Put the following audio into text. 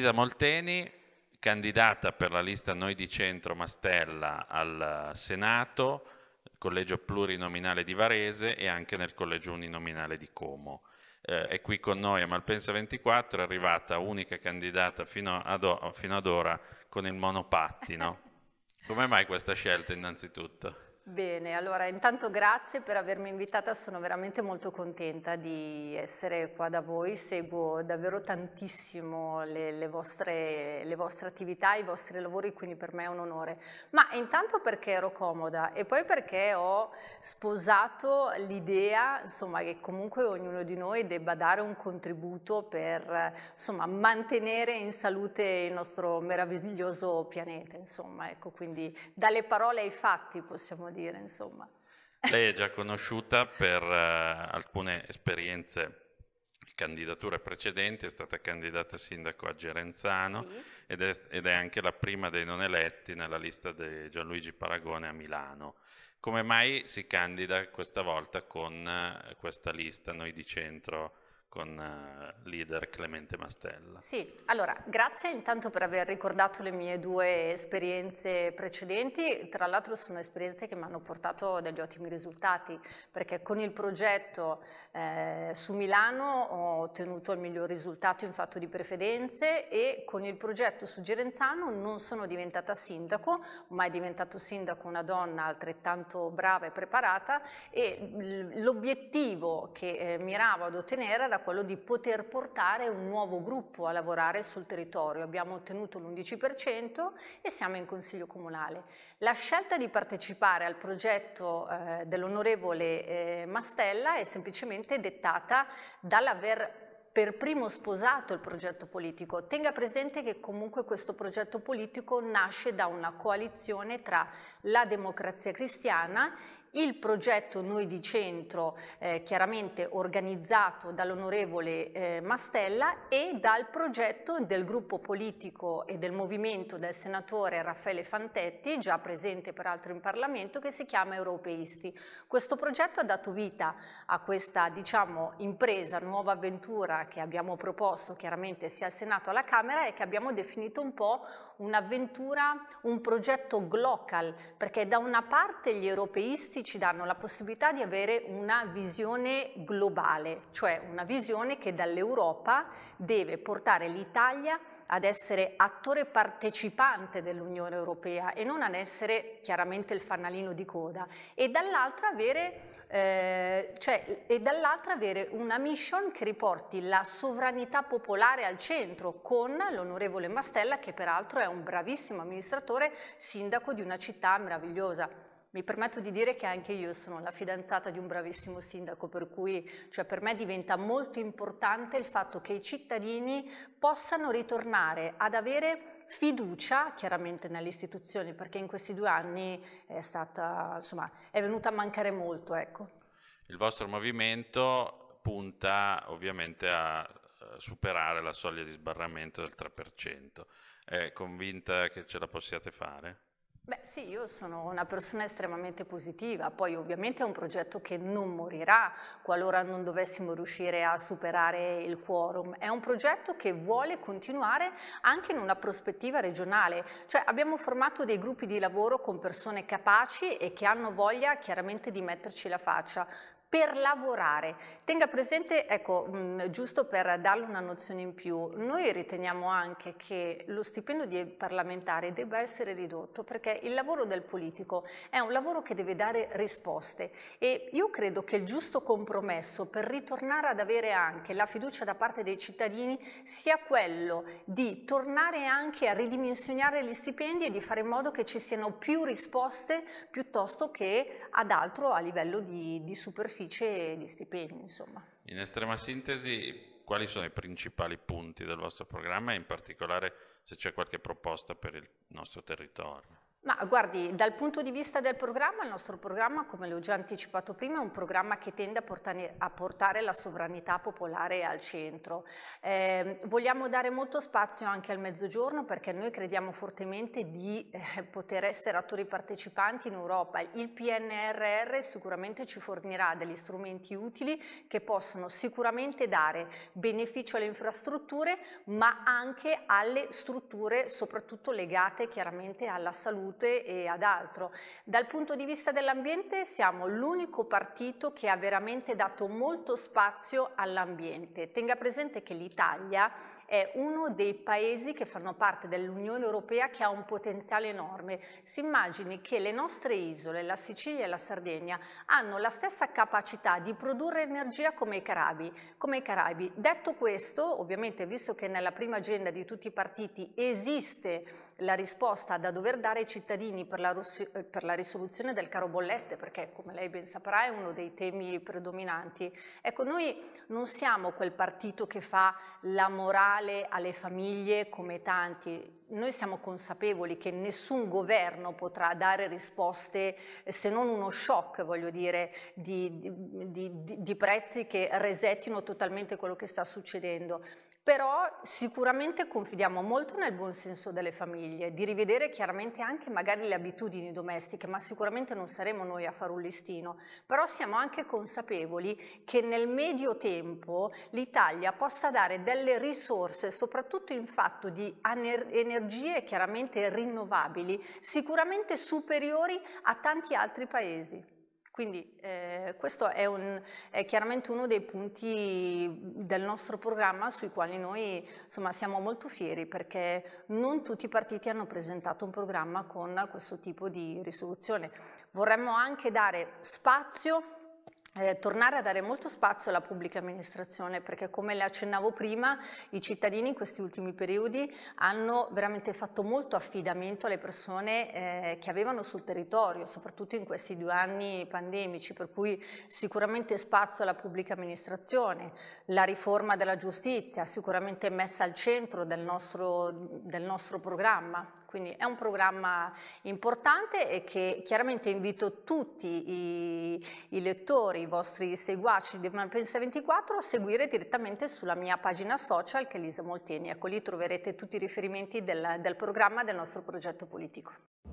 Elisa Molteni, candidata per la lista Noi di Centro Mastella al eh, Senato, collegio plurinominale di Varese e anche nel collegio uninominale di Como. Eh, è qui con noi a Malpensa 24, è arrivata unica candidata fino ad, fino ad ora con il monopattino. Come mai questa scelta innanzitutto? Bene, allora intanto grazie per avermi invitata, sono veramente molto contenta di essere qua da voi, seguo davvero tantissimo le, le, vostre, le vostre, attività, i vostri lavori, quindi per me è un onore. Ma intanto perché ero comoda e poi perché ho sposato l'idea insomma, che comunque ognuno di noi debba dare un contributo per insomma, mantenere in salute il nostro meraviglioso pianeta, insomma, ecco, quindi dalle parole ai fatti possiamo dire dire, insomma. Lei è già conosciuta per uh, alcune esperienze candidature precedenti, è stata candidata sindaco a Gerenzano sì. ed, è, ed, è, anche la prima dei non eletti nella lista di Gianluigi Paragone a Milano. Come mai si candida questa volta con eh, questa lista Noi di Centro con eh, leader Clemente Mastella. Sì, allora grazie intanto per aver ricordato le mie due esperienze precedenti, tra l'altro sono esperienze che mi hanno portato degli ottimi risultati perché con il progetto eh, su Milano ho ottenuto il miglior risultato in fatto di preferenze e con il progetto su Gerenzano non sono diventata sindaco, ma è diventato sindaco una donna altrettanto brava e preparata e l'obiettivo che eh, miravo ad ottenere era quello di poter portare un nuovo gruppo a lavorare sul territorio. Abbiamo ottenuto l'11% e siamo in Consiglio Comunale. La scelta di partecipare al progetto eh, dell'onorevole eh, Mastella è semplicemente dettata dall'aver per primo sposato il progetto politico. Tenga presente che comunque questo progetto politico nasce da una coalizione tra la democrazia cristiana il progetto Noi di Centro eh, chiaramente organizzato dall'onorevole eh, Mastella e dal progetto del gruppo politico e del movimento del senatore Raffaele Fantetti, già presente peraltro in Parlamento, che si chiama Europeisti. Questo progetto ha dato vita a questa diciamo, impresa, nuova avventura che abbiamo proposto chiaramente sia al Senato che alla Camera e che abbiamo definito un po' un'avventura, un progetto glocal, perché da una parte gli europeisti questi ci danno la possibilità di avere una visione globale, cioè una visione che dall'Europa deve portare l'Italia ad essere attore partecipante dell'Unione Europea e non ad essere chiaramente il fanalino di coda e dall'altra avere eh, cioè, e dall'altra avere una mission che riporti la sovranità popolare al centro con l'onorevole Mastella che peraltro è un bravissimo amministratore, sindaco di una città meravigliosa. Mi permetto di dire che anche io sono la fidanzata di un bravissimo sindaco, per cui cioè per me diventa molto importante il fatto che i cittadini possano ritornare ad avere fiducia chiaramente nelle istituzioni, perché in questi due anni è, stata, insomma, è venuta a mancare molto. Ecco. Il vostro movimento punta ovviamente a superare la soglia di sbarramento del 3%. È convinta che ce la possiate fare? Beh sì, io sono una persona estremamente positiva, poi ovviamente è un progetto che non morirà qualora non dovessimo riuscire a superare il quorum, è un progetto che vuole continuare anche in una prospettiva regionale, cioè abbiamo formato dei gruppi di lavoro con persone capaci e che hanno voglia chiaramente di metterci la faccia, per lavorare. Tenga presente, ecco, mh, mm, giusto per darle una nozione in più, noi riteniamo anche che lo stipendio di parlamentare debba essere ridotto perché il lavoro del politico è un lavoro che deve dare risposte e io credo che il giusto compromesso per ritornare ad avere anche la fiducia da parte dei cittadini sia quello di tornare anche a ridimensionare gli stipendi e di fare in modo che ci siano più risposte piuttosto che ad altro a livello di, di superficie superficie di stipendi, insomma. In estrema sintesi, quali sono i principali punti del vostro programma e in particolare se c'è qualche proposta per il nostro territorio? Ma guardi, dal punto di vista del programma, il nostro programma, come l'ho già anticipato prima, è un programma che tende a portare, a portare la sovranità popolare al centro. Eh, vogliamo dare molto spazio anche al mezzogiorno perché noi crediamo fortemente di eh, poter essere attori partecipanti in Europa. Il PNRR sicuramente ci fornirà degli strumenti utili che possono sicuramente dare beneficio alle infrastrutture, ma anche alle strutture soprattutto legate chiaramente alla salute salute e ad altro. Dal punto di vista dell'ambiente siamo l'unico partito che ha veramente dato molto spazio all'ambiente. Tenga presente che l'Italia è uno dei paesi che fanno parte dell'Unione Europea che ha un potenziale enorme. Si immagini che le nostre isole, la Sicilia e la Sardegna, hanno la stessa capacità di produrre energia come i Caraibi. Come i Carabi. Detto questo, ovviamente visto che nella prima agenda di tutti i partiti esiste la risposta da dover dare ai cittadini per la, eh, per la, risoluzione del caro bollette, perché come lei ben saprà è uno dei temi predominanti. Ecco, noi non siamo quel partito che fa la morale vale alle famiglie come tanti. Noi siamo consapevoli che nessun governo potrà dare risposte eh, se non uno shock, voglio dire, di, di, di, di prezzi che resettino totalmente quello che sta succedendo però sicuramente confidiamo molto nel buon senso delle famiglie, di rivedere chiaramente anche magari le abitudini domestiche, ma sicuramente non saremo noi a fare un listino, però siamo anche consapevoli che nel medio tempo l'Italia possa dare delle risorse, soprattutto in fatto di energie chiaramente rinnovabili, sicuramente superiori a tanti altri paesi. Quindi eh, questo è, un, è, chiaramente uno dei punti del nostro programma sui quali noi insomma, siamo molto fieri perché non tutti i partiti hanno presentato un programma con questo tipo di risoluzione. Vorremmo anche dare spazio eh, tornare a dare molto spazio alla pubblica amministrazione perché come le accennavo prima i cittadini in questi ultimi periodi hanno veramente fatto molto affidamento alle persone eh, che avevano sul territorio soprattutto in questi due anni pandemici per cui sicuramente spazio alla pubblica amministrazione la riforma della giustizia sicuramente messa al centro del nostro, del nostro programma quindi è un programma importante e che chiaramente invito tutti i, i lettori, i vostri seguaci di Malpensa24 a seguire direttamente sulla mia pagina social che è Lisa Molteni. Ecco, lì troverete tutti i riferimenti del, del programma del nostro progetto politico.